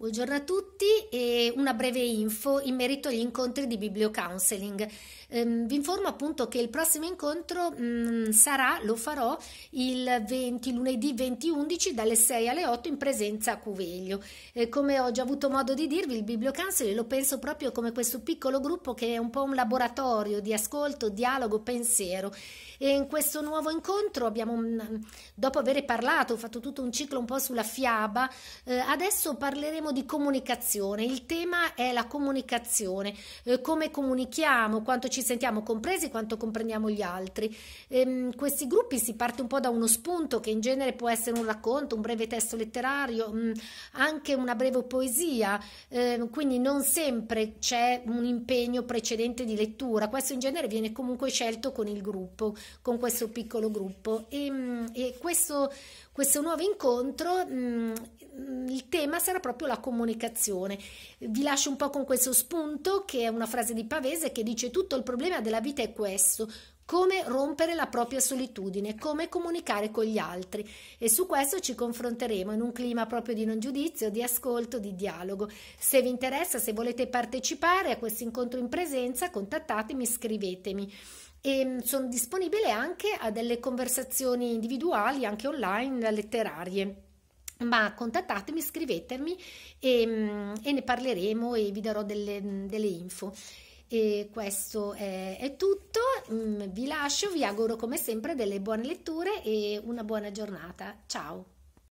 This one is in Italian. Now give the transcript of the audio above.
Buongiorno a tutti e una breve info in merito agli incontri di bibliocounseling. Ehm, vi informo appunto che il prossimo incontro mh, mm, sarà, lo farò, il 20, lunedì 2011 dalle 6 alle 8 in presenza a Cuveglio. E eh, come ho già avuto modo di dirvi, il bibliocounseling lo penso proprio come questo piccolo gruppo che è un po' un laboratorio di ascolto, dialogo, pensiero. E in questo nuovo incontro abbiamo, mm, dopo aver parlato, fatto tutto un ciclo un po' sulla fiaba, eh, adesso parleremo parliamo di comunicazione, il tema è la comunicazione, eh, come comunichiamo, quanto ci sentiamo compresi, quanto comprendiamo gli altri. Ehm, questi gruppi si parte un po' da uno spunto che in genere può essere un racconto, un breve testo letterario, mh, mm, anche una breve poesia, ehm, quindi non sempre c'è un impegno precedente di lettura, questo in genere viene comunque scelto con il gruppo, con questo piccolo gruppo e, ehm, mh, e questo, questo nuovo incontro mh, mm, il tema sarà proprio la comunicazione. Vi lascio un po' con questo spunto che è una frase di Pavese che dice tutto il problema della vita è questo, come rompere la propria solitudine, come comunicare con gli altri e su questo ci confronteremo in un clima proprio di non giudizio, di ascolto, di dialogo. Se vi interessa, se volete partecipare a questo incontro in presenza, contattatemi, scrivetemi e mm, sono disponibile anche a delle conversazioni individuali, anche online, letterarie ma contattatemi, scrivetemi e, mm, e, ne parleremo e vi darò delle, mm, delle info. E questo è, è tutto, mm, vi lascio, vi auguro come sempre delle buone letture e una buona giornata. Ciao!